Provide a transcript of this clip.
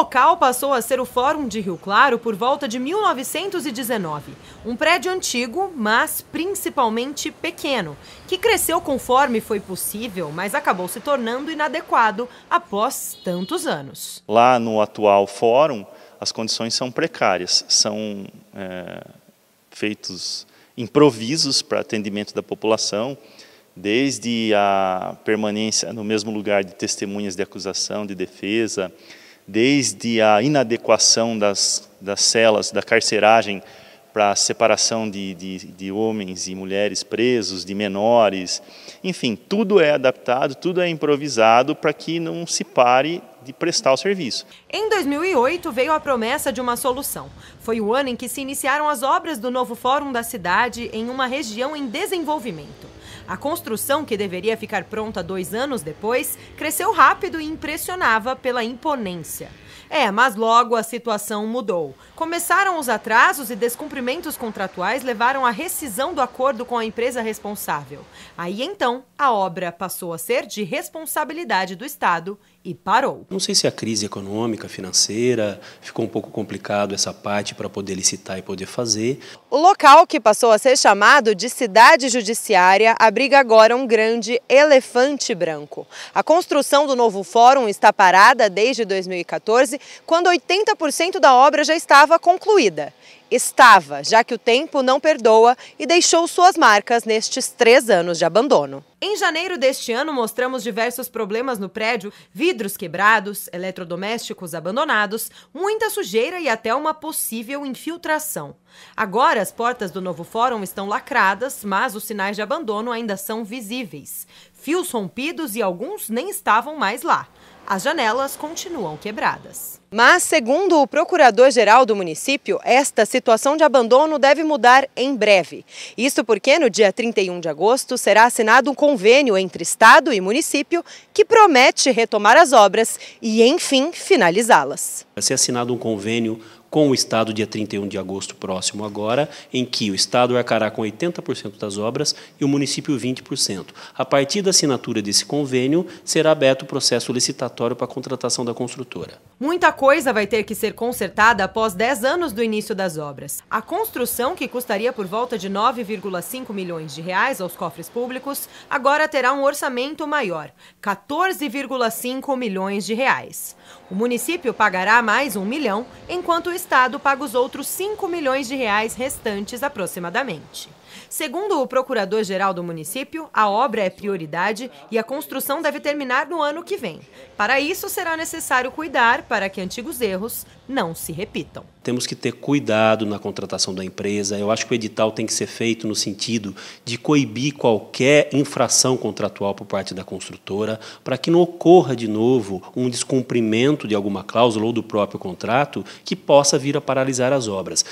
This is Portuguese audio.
local passou a ser o Fórum de Rio Claro por volta de 1919. Um prédio antigo, mas principalmente pequeno, que cresceu conforme foi possível, mas acabou se tornando inadequado após tantos anos. Lá no atual fórum, as condições são precárias, são é, feitos improvisos para atendimento da população, desde a permanência no mesmo lugar de testemunhas de acusação, de defesa, desde a inadequação das, das celas, da carceragem para a separação de, de, de, homens e mulheres presos, de menores, enfim, tudo é adaptado, tudo é improvisado para que não se pare de prestar o serviço. Em 2008 veio a promessa de uma solução. Foi o ano em que se iniciaram as obras do novo Fórum da Cidade em uma região em desenvolvimento. A construção, que deveria ficar pronta dois anos depois, cresceu rápido e impressionava pela imponência. É, mas logo a situação mudou. Começaram os atrasos e descumprimentos contratuais levaram à rescisão do acordo com a empresa responsável. Aí então, a obra passou a ser de responsabilidade do Estado e parou. Não sei se a crise econômica, financeira, ficou um pouco complicado essa parte para poder licitar e poder fazer. O local que passou a ser chamado de cidade judiciária abriu abriga agora um grande elefante branco. A construção do novo fórum está parada desde 2014, quando 80% da obra já estava concluída estava, já que o tempo não perdoa e deixou suas marcas nestes três anos de abandono. Em janeiro deste ano, mostramos diversos problemas no prédio: vidros quebrados, eletrodomésticos abandonados, muita sujeira e até uma possível infiltração. Agora, as portas do novo fórum estão lacradas, mas os sinais de abandono ainda são visíveis. Fios rompidos e alguns nem estavam mais lá. As janelas continuam quebradas. Mas, segundo o procurador-geral do município, esta situação de abandono deve mudar em breve. Isso porque no dia 31 de agosto será assinado um convênio entre Estado e município que promete retomar as obras e, enfim, finalizá-las. Vai ser assinado um convênio com o Estado dia 31 de agosto próximo agora, em que o Estado arcará com 80% das obras e o município 20%. A partir da assinatura desse convênio, será aberto o processo licitatório para a contratação da construtora. Muita coisa vai ter que ser consertada após 10 anos do início das obras. A construção, que custaria por volta de 9,5 milhões de reais aos cofres públicos, agora terá um orçamento maior, 14,5 milhões de reais. O município pagará mais um milhão, enquanto o Estado paga os outros 5 milhões de reais restantes aproximadamente. Segundo o procurador-geral do município, a obra é prioridade e a construção deve terminar no ano que vem. Para isso, será necessário cuidar para que antigos erros não se repitam. Temos que ter cuidado na contratação da empresa. Eu acho que o edital tem que ser feito no sentido de coibir qualquer infração contratual por parte da construtora, para que não ocorra de novo um descumprimento de alguma cláusula ou do próprio contrato que possa vir a paralisar as obras.